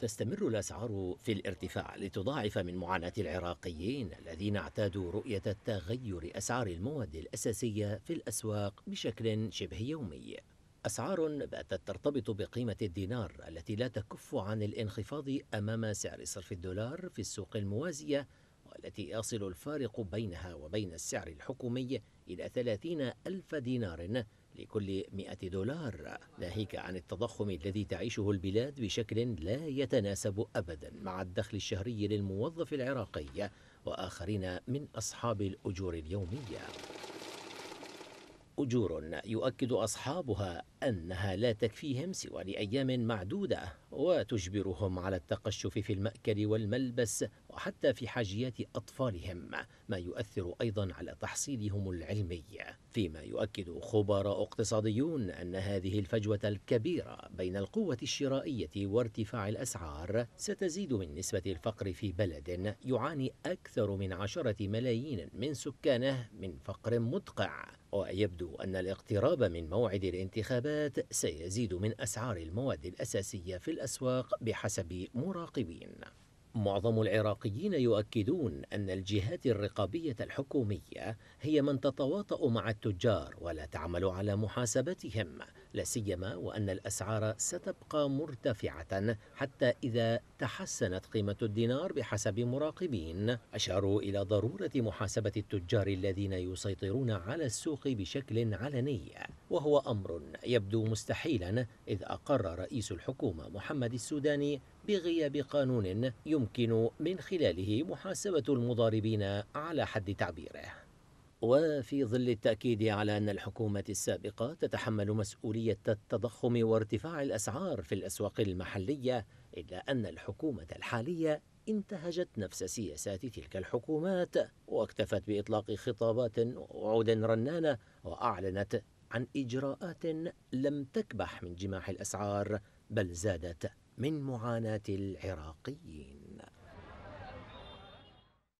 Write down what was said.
تستمر الأسعار في الارتفاع لتضاعف من معاناة العراقيين الذين اعتادوا رؤية تغير أسعار المواد الأساسية في الأسواق بشكل شبه يومي أسعار باتت ترتبط بقيمة الدينار التي لا تكف عن الانخفاض أمام سعر صرف الدولار في السوق الموازية والتي يصل الفارق بينها وبين السعر الحكومي إلى 30 ألف دينار لكل 100 دولار ناهيك عن التضخم الذي تعيشه البلاد بشكل لا يتناسب أبدا مع الدخل الشهري للموظف العراقي وآخرين من أصحاب الأجور اليومية أجور يؤكد أصحابها أنها لا تكفيهم سوى لأيام معدودة وتجبرهم على التقشف في المأكل والملبس وحتى في حاجيات أطفالهم ما يؤثر أيضا على تحصيلهم العلمي فيما يؤكد خبراء اقتصاديون أن هذه الفجوة الكبيرة بين القوة الشرائية وارتفاع الأسعار ستزيد من نسبة الفقر في بلد يعاني أكثر من عشرة ملايين من سكانه من فقر مدقع ويبدو أن الاقتراب من موعد الانتخابات سيزيد من أسعار المواد الأساسية في الأسواق بحسب مراقبين معظم العراقيين يؤكدون أن الجهات الرقابية الحكومية هي من تتواطأ مع التجار ولا تعمل على محاسبتهم لا سيما وأن الأسعار ستبقى مرتفعة حتى إذا تحسنت قيمة الدينار بحسب مراقبين أشاروا إلى ضرورة محاسبة التجار الذين يسيطرون على السوق بشكل علني وهو أمر يبدو مستحيلا إذ أقر رئيس الحكومة محمد السوداني بغياب قانون يمكن من خلاله محاسبة المضاربين على حد تعبيره وفي ظل التأكيد على أن الحكومة السابقة تتحمل مسؤولية التضخم وارتفاع الأسعار في الأسواق المحلية إلا أن الحكومة الحالية انتهجت نفس سياسات تلك الحكومات واكتفت بإطلاق خطابات ووعود رنانة وأعلنت عن إجراءات لم تكبح من جماح الأسعار بل زادت من معاناة العراقيين